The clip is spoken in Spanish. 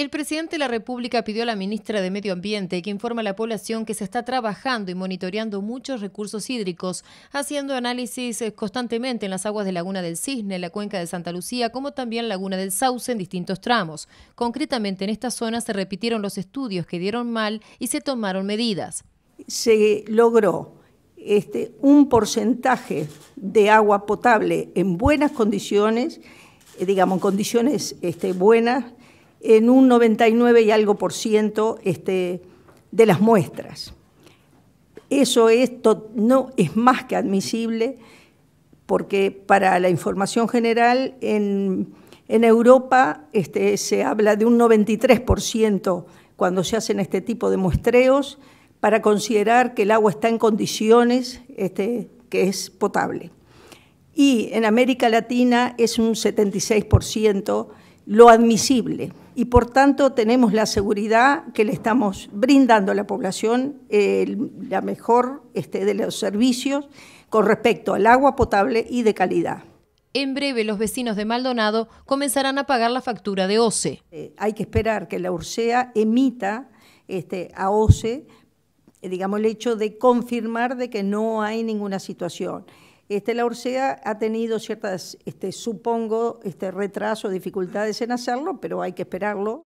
El presidente de la República pidió a la ministra de Medio Ambiente que informe a la población que se está trabajando y monitoreando muchos recursos hídricos, haciendo análisis eh, constantemente en las aguas de Laguna del Cisne, en la cuenca de Santa Lucía, como también Laguna del Sauce en distintos tramos. Concretamente en esta zona se repitieron los estudios que dieron mal y se tomaron medidas. Se logró este, un porcentaje de agua potable en buenas condiciones, eh, digamos, en condiciones este, buenas en un 99 y algo por ciento este, de las muestras. Eso es no es más que admisible porque para la información general en, Europa este, se habla de un 93% cuando se hacen este tipo de muestreos para considerar que el agua está en condiciones este, que es potable. Y en América Latina es un 76% lo admisible y por tanto tenemos la seguridad que le estamos brindando a la población la mejor este, de los servicios con respecto al agua potable y de calidad. En breve los vecinos de Maldonado comenzarán a pagar la factura de OCE. Eh, hay que esperar que la URSEA emita este, a OCE eh, digamos, el hecho de confirmar de que no hay ninguna situación. Este, la Orsea ha tenido ciertas, este, supongo, este, retraso, dificultades en hacerlo, pero hay que esperarlo.